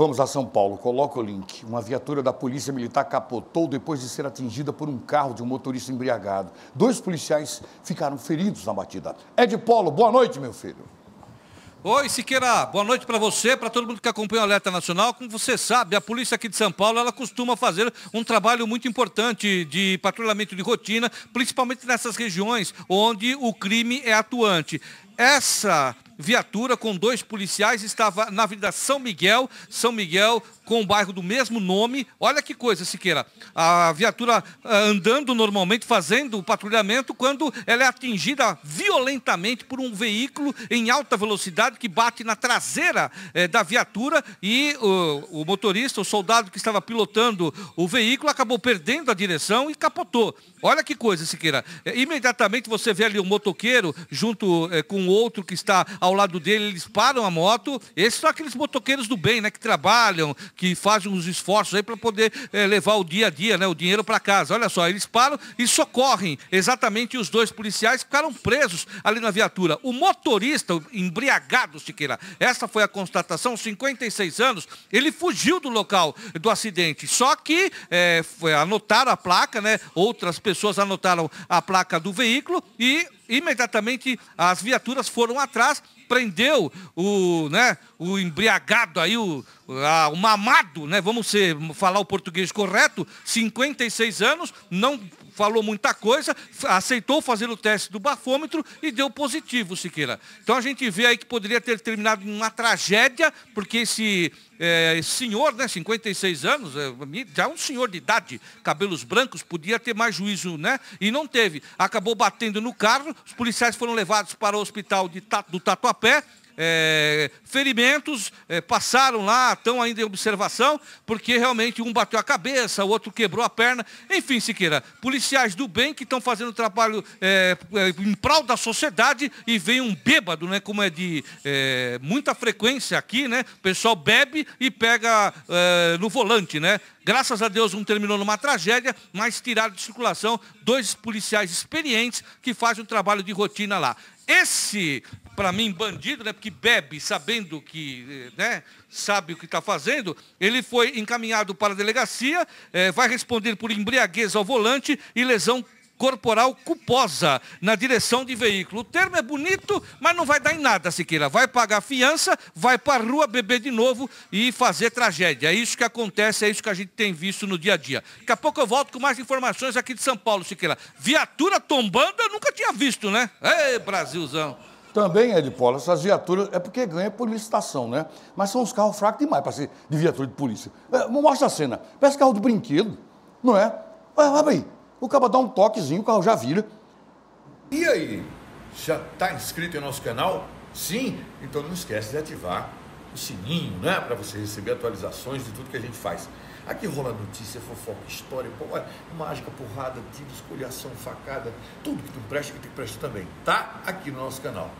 Vamos a São Paulo, coloca o link. Uma viatura da Polícia Militar capotou depois de ser atingida por um carro de um motorista embriagado. Dois policiais ficaram feridos na batida. Ed Polo, boa noite, meu filho. Oi, Siqueira, boa noite para você, para todo mundo que acompanha o Alerta Nacional. Como você sabe, a polícia aqui de São Paulo, ela costuma fazer um trabalho muito importante de patrulhamento de rotina, principalmente nessas regiões onde o crime é atuante. Essa viatura com dois policiais estava na Avenida São Miguel, São Miguel com o bairro do mesmo nome. Olha que coisa, Siqueira. A viatura ah, andando normalmente, fazendo o patrulhamento, quando ela é atingida violentamente por um veículo em alta velocidade que bate na traseira eh, da viatura e o, o motorista, o soldado que estava pilotando o veículo, acabou perdendo a direção e capotou. Olha que coisa, Siqueira. Eh, imediatamente você vê ali o um motoqueiro junto eh, com outro que está ao lado dele, eles param a moto. Esses são aqueles motoqueiros do bem, né? Que trabalham, que fazem os esforços aí para poder é, levar o dia a dia, né? O dinheiro para casa. Olha só, eles param e socorrem. Exatamente os dois policiais que ficaram presos ali na viatura. O motorista, embriagado, Siqueira, essa foi a constatação, 56 anos, ele fugiu do local do acidente. Só que é, anotaram a placa, né? Outras pessoas anotaram a placa do veículo e imediatamente as viaturas foram atrás, prendeu o, né, o embriagado aí, o, a, o mamado, né, vamos ser, falar o português correto, 56 anos, não falou muita coisa, aceitou fazer o teste do bafômetro e deu positivo, Siqueira. Então a gente vê aí que poderia ter terminado em uma tragédia, porque esse é, senhor, né, 56 anos, eh, já um senhor de idade, cabelos brancos, podia ter mais juízo, né? E não teve. Acabou batendo no carro, os policiais foram levados para o hospital de, do Tatuapé, é, ferimentos é, passaram lá, estão ainda em observação, porque realmente um bateu a cabeça, o outro quebrou a perna. Enfim, Siqueira, policiais do bem que estão fazendo trabalho é, é em prol da sociedade e vem um bêbado, né, como é de é, muita frequência aqui, né? O pessoal bebe e pega é, no volante, né? Graças a Deus não um terminou numa tragédia, mas tiraram de circulação dois policiais experientes que fazem um trabalho de rotina lá. Esse para mim, bandido, né, porque bebe sabendo que eh, né, sabe o que está fazendo, ele foi encaminhado para a delegacia, é, vai responder por embriaguez ao volante e lesão corporal culposa na direção de veículo. O termo é bonito, mas não vai dar em nada, Siqueira. Vai pagar fiança, vai para a rua beber de novo e fazer tragédia. É isso que acontece, é isso que a gente tem visto no dia a dia. Daqui a pouco eu volto com mais informações aqui de São Paulo, Siqueira. Viatura tombando eu nunca tinha visto, né? Ei, Brasilzão! Também é de polo. Essas viaturas é porque ganha por licitação, né? Mas são uns carros fracos demais para ser de viatura de polícia. É, mostra a cena. Parece carro de brinquedo, não é? Ué, abre aí. O cara dá um toquezinho, o carro já vira. E aí? Já está inscrito em nosso canal? Sim? Então não esquece de ativar o sininho, né? Para você receber atualizações de tudo que a gente faz. Aqui rola notícia, fofoca, história, mágica, porrada, tiro, escolhação, facada, tudo que tu presta, que tu presta também, tá? Aqui no nosso canal.